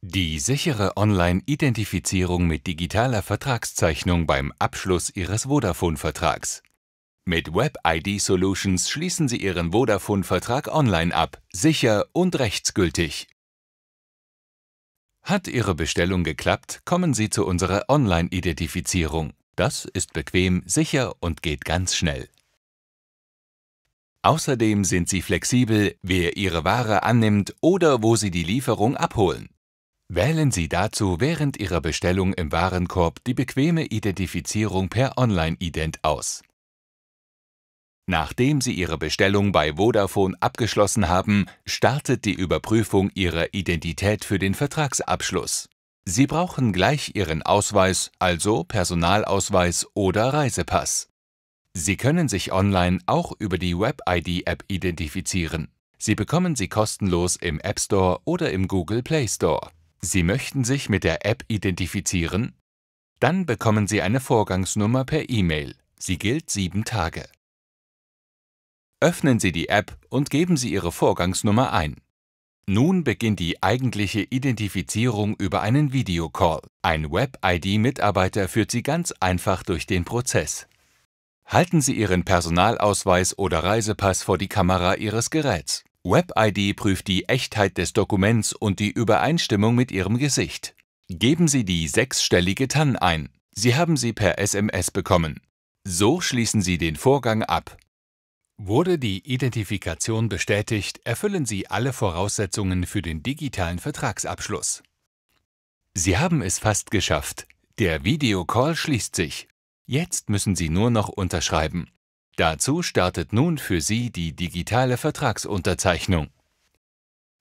Die sichere Online-Identifizierung mit digitaler Vertragszeichnung beim Abschluss Ihres Vodafone-Vertrags. Mit WebID Solutions schließen Sie Ihren Vodafone-Vertrag online ab, sicher und rechtsgültig. Hat Ihre Bestellung geklappt, kommen Sie zu unserer Online-Identifizierung. Das ist bequem, sicher und geht ganz schnell. Außerdem sind Sie flexibel, wer Ihre Ware annimmt oder wo Sie die Lieferung abholen. Wählen Sie dazu während Ihrer Bestellung im Warenkorb die bequeme Identifizierung per Online-Ident aus. Nachdem Sie Ihre Bestellung bei Vodafone abgeschlossen haben, startet die Überprüfung Ihrer Identität für den Vertragsabschluss. Sie brauchen gleich Ihren Ausweis, also Personalausweis oder Reisepass. Sie können sich online auch über die Web-ID-App identifizieren. Sie bekommen sie kostenlos im App Store oder im Google Play Store. Sie möchten sich mit der App identifizieren? Dann bekommen Sie eine Vorgangsnummer per E-Mail. Sie gilt sieben Tage. Öffnen Sie die App und geben Sie Ihre Vorgangsnummer ein. Nun beginnt die eigentliche Identifizierung über einen Videocall. Ein Web-ID-Mitarbeiter führt Sie ganz einfach durch den Prozess. Halten Sie Ihren Personalausweis oder Reisepass vor die Kamera Ihres Geräts. WebID prüft die Echtheit des Dokuments und die Übereinstimmung mit Ihrem Gesicht. Geben Sie die sechsstellige TAN ein. Sie haben sie per SMS bekommen. So schließen Sie den Vorgang ab. Wurde die Identifikation bestätigt, erfüllen Sie alle Voraussetzungen für den digitalen Vertragsabschluss. Sie haben es fast geschafft. Der Videocall schließt sich. Jetzt müssen Sie nur noch unterschreiben. Dazu startet nun für Sie die digitale Vertragsunterzeichnung.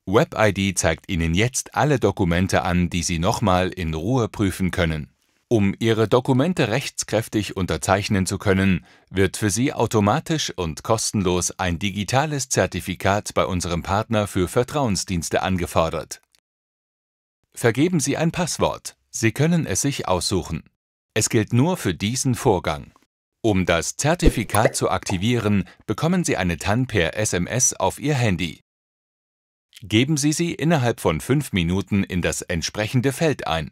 WebID zeigt Ihnen jetzt alle Dokumente an, die Sie nochmal in Ruhe prüfen können. Um Ihre Dokumente rechtskräftig unterzeichnen zu können, wird für Sie automatisch und kostenlos ein digitales Zertifikat bei unserem Partner für Vertrauensdienste angefordert. Vergeben Sie ein Passwort. Sie können es sich aussuchen. Es gilt nur für diesen Vorgang. Um das Zertifikat zu aktivieren, bekommen Sie eine TAN per SMS auf Ihr Handy. Geben Sie sie innerhalb von fünf Minuten in das entsprechende Feld ein.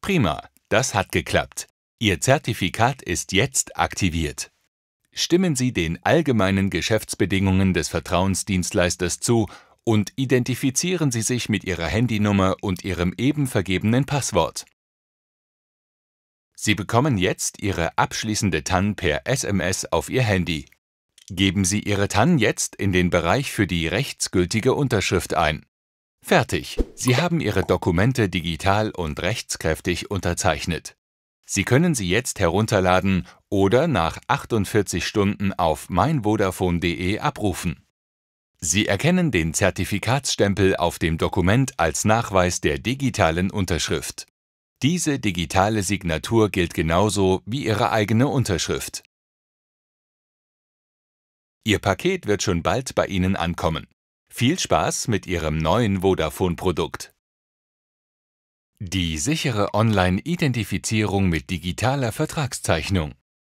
Prima, das hat geklappt. Ihr Zertifikat ist jetzt aktiviert. Stimmen Sie den allgemeinen Geschäftsbedingungen des Vertrauensdienstleisters zu und identifizieren Sie sich mit Ihrer Handynummer und Ihrem eben vergebenen Passwort. Sie bekommen jetzt Ihre abschließende TAN per SMS auf Ihr Handy. Geben Sie Ihre TAN jetzt in den Bereich für die rechtsgültige Unterschrift ein. Fertig! Sie haben Ihre Dokumente digital und rechtskräftig unterzeichnet. Sie können sie jetzt herunterladen oder nach 48 Stunden auf meinvodafone.de abrufen. Sie erkennen den Zertifikatsstempel auf dem Dokument als Nachweis der digitalen Unterschrift. Diese digitale Signatur gilt genauso wie Ihre eigene Unterschrift. Ihr Paket wird schon bald bei Ihnen ankommen. Viel Spaß mit Ihrem neuen Vodafone-Produkt! Die sichere Online-Identifizierung mit digitaler Vertragszeichnung